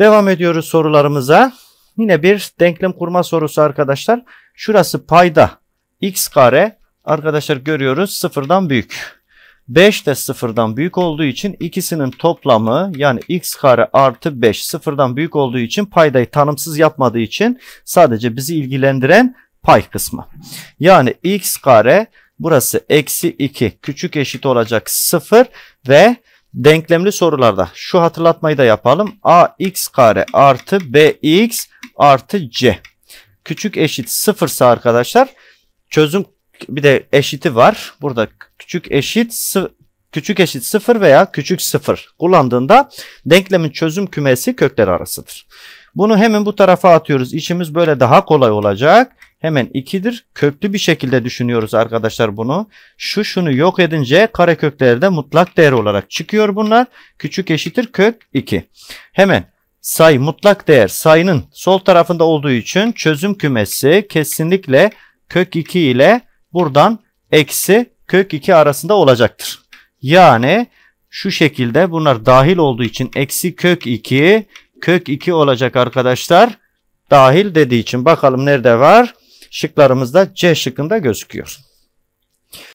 Devam ediyoruz sorularımıza. Yine bir denklem kurma sorusu arkadaşlar. Şurası payda x kare arkadaşlar görüyoruz sıfırdan büyük. 5 de sıfırdan büyük olduğu için ikisinin toplamı yani x kare artı 5 sıfırdan büyük olduğu için paydayı tanımsız yapmadığı için sadece bizi ilgilendiren pay kısmı. Yani x kare burası eksi 2 küçük eşit olacak 0 ve denklemli sorularda şu hatırlatmayı da yapalım. ax kare artı bx artı c küçük eşit sıfırsa arkadaşlar çözüm bir de eşiti var. Burada küçük eşit küçük eşit sıfır veya küçük sıfır kullandığında denklemin çözüm kümesi kökler arasıdır. Bunu hemen bu tarafa atıyoruz. İşimiz böyle daha kolay olacak hemen 2'dir. Köklü bir şekilde düşünüyoruz arkadaşlar bunu. Şu şunu yok edince kareköklerde mutlak değer olarak çıkıyor bunlar. Küçük eşittir kök 2. Hemen sayı mutlak değer sayının sol tarafında olduğu için çözüm kümesi kesinlikle kök 2 ile buradan eksi kök 2 arasında olacaktır. Yani şu şekilde bunlar dahil olduğu için eksi kök 2 kök 2 olacak arkadaşlar. Dahil dediği için bakalım nerede var? şıklarımızda C şıkkında gözüküyor.